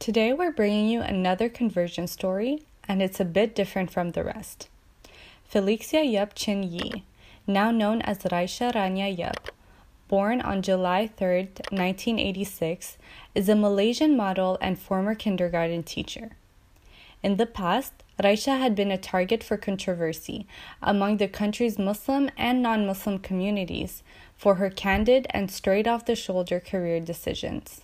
Today we're bringing you another conversion story, and it's a bit different from the rest. Felixia Yup Chin Yi, now known as Raisha Rania Yup, born on July 3, 1986, is a Malaysian model and former kindergarten teacher. In the past, Raisha had been a target for controversy among the country's Muslim and non Muslim communities for her candid and straight off the shoulder career decisions.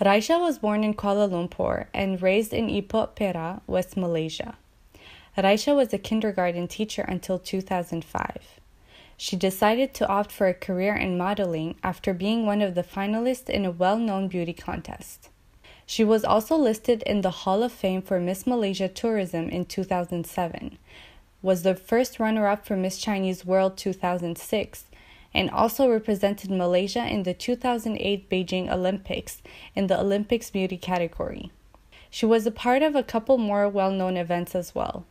Raisha was born in Kuala Lumpur and raised in Ipoh, Perak, West Malaysia. Raisha was a kindergarten teacher until 2005. She decided to opt for a career in modeling after being one of the finalists in a well known beauty contest. She was also listed in the Hall of Fame for Miss Malaysia Tourism in 2007, was the first runner up for Miss Chinese World 2006, and also represented Malaysia in the 2008 Beijing Olympics in the Olympics beauty category. She was a part of a couple more well known events as well.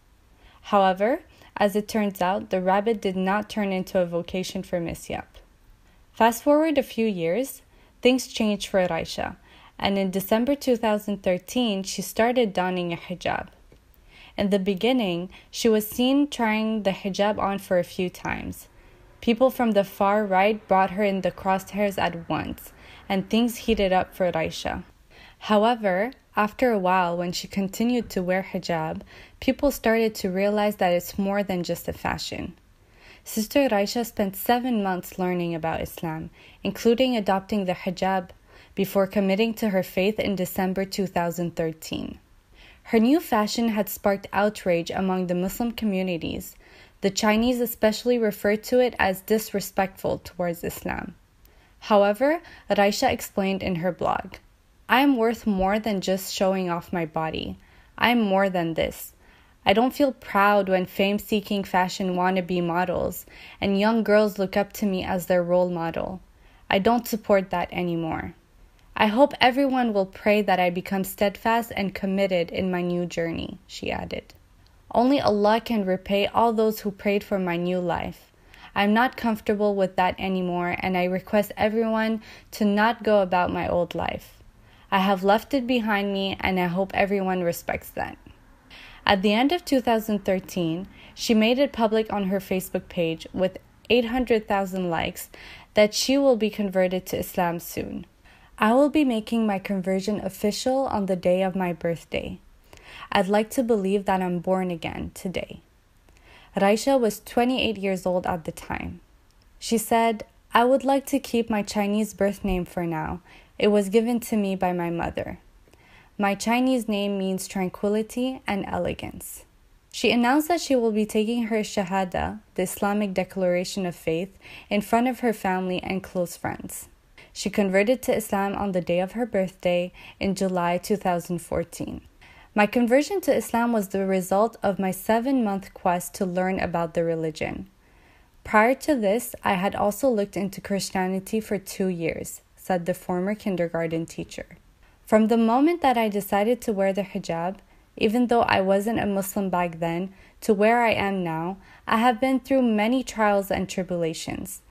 However, as it turns out, the rabbit did not turn into a vocation for Miss Yap. Fast forward a few years, things changed for Raisha, and in December 2013, she started donning a hijab. In the beginning, she was seen trying the hijab on for a few times, People from the far right brought her in the crosshairs at once, and things heated up for Raisha. However, after a while, when she continued to wear hijab, people started to realize that it's more than just a fashion. Sister Raisha spent seven months learning about Islam, including adopting the hijab before committing to her faith in December 2013. Her new fashion had sparked outrage among the Muslim communities, the Chinese especially refer to it as disrespectful towards Islam. However, Raisha explained in her blog I am worth more than just showing off my body. I am more than this. I don't feel proud when fame seeking fashion wannabe models and young girls look up to me as their role model. I don't support that anymore. I hope everyone will pray that I become steadfast and committed in my new journey, she added. Only Allah can repay all those who prayed for my new life. I'm not comfortable with that anymore, and I request everyone to not go about my old life. I have left it behind me, and I hope everyone respects that. At the end of 2013, she made it public on her Facebook page with 800,000 likes that she will be converted to Islam soon. I will be making my conversion official on the day of my birthday. I'd like to believe that I'm born again today. Raisha was 28 years old at the time. She said, I would like to keep my Chinese birth name for now. It was given to me by my mother. My Chinese name means tranquility and elegance. She announced that she will be taking her Shahada, the Islamic declaration of faith, in front of her family and close friends. She converted to Islam on the day of her birthday in July 2014. My conversion to Islam was the result of my seven month quest to learn about the religion. Prior to this, I had also looked into Christianity for two years, said the former kindergarten teacher. From the moment that I decided to wear the hijab, even though I wasn't a Muslim back then, to where I am now, I have been through many trials and tribulations.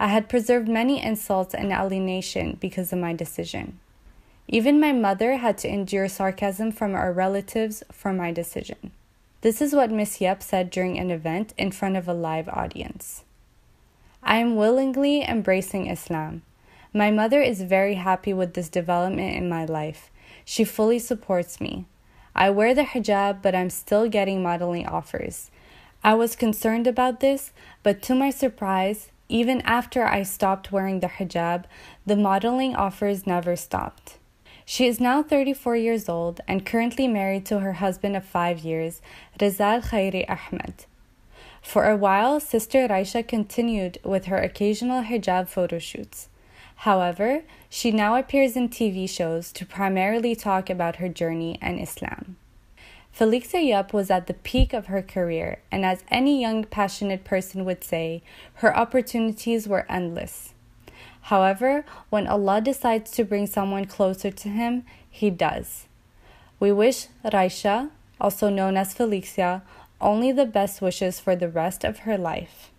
I had preserved many insults and alienation because of my decision. Even my mother had to endure sarcasm from our relatives for my decision. This is what Miss Yep said during an event in front of a live audience. I am willingly embracing Islam. My mother is very happy with this development in my life. She fully supports me. I wear the hijab, but I'm still getting modeling offers. I was concerned about this, but to my surprise, even after I stopped wearing the hijab, the modeling offers never stopped. She is now 34 years old and currently married to her husband of five years, Rizal Khairi Ahmed. For a while, Sister Raisha continued with her occasional hijab photo shoots. However, she now appears in TV shows to primarily talk about her journey and Islam. Felixa Yup was at the peak of her career, and as any young passionate person would say, her opportunities were endless. However, when Allah decides to bring someone closer to Him, He does. We wish Raisha, also known as Felicia, only the best wishes for the rest of her life.